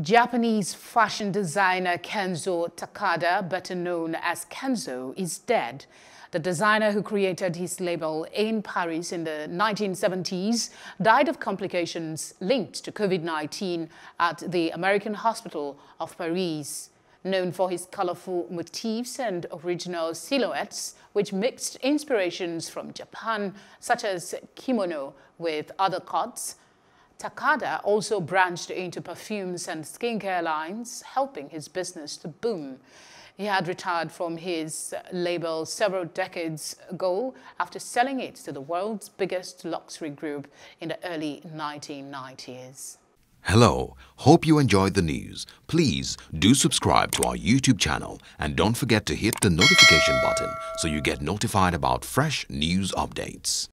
Japanese fashion designer Kenzo Takada, better known as Kenzo, is dead. The designer who created his label in Paris in the 1970s died of complications linked to COVID-19 at the American Hospital of Paris. Known for his colorful motifs and original silhouettes, which mixed inspirations from Japan, such as kimono with other cuts, Takada also branched into perfumes and skincare lines, helping his business to boom. He had retired from his label several decades ago after selling it to the world's biggest luxury group in the early 1990s. Hello, hope you enjoyed the news. Please do subscribe to our YouTube channel and don't forget to hit the notification button so you get notified about fresh news updates.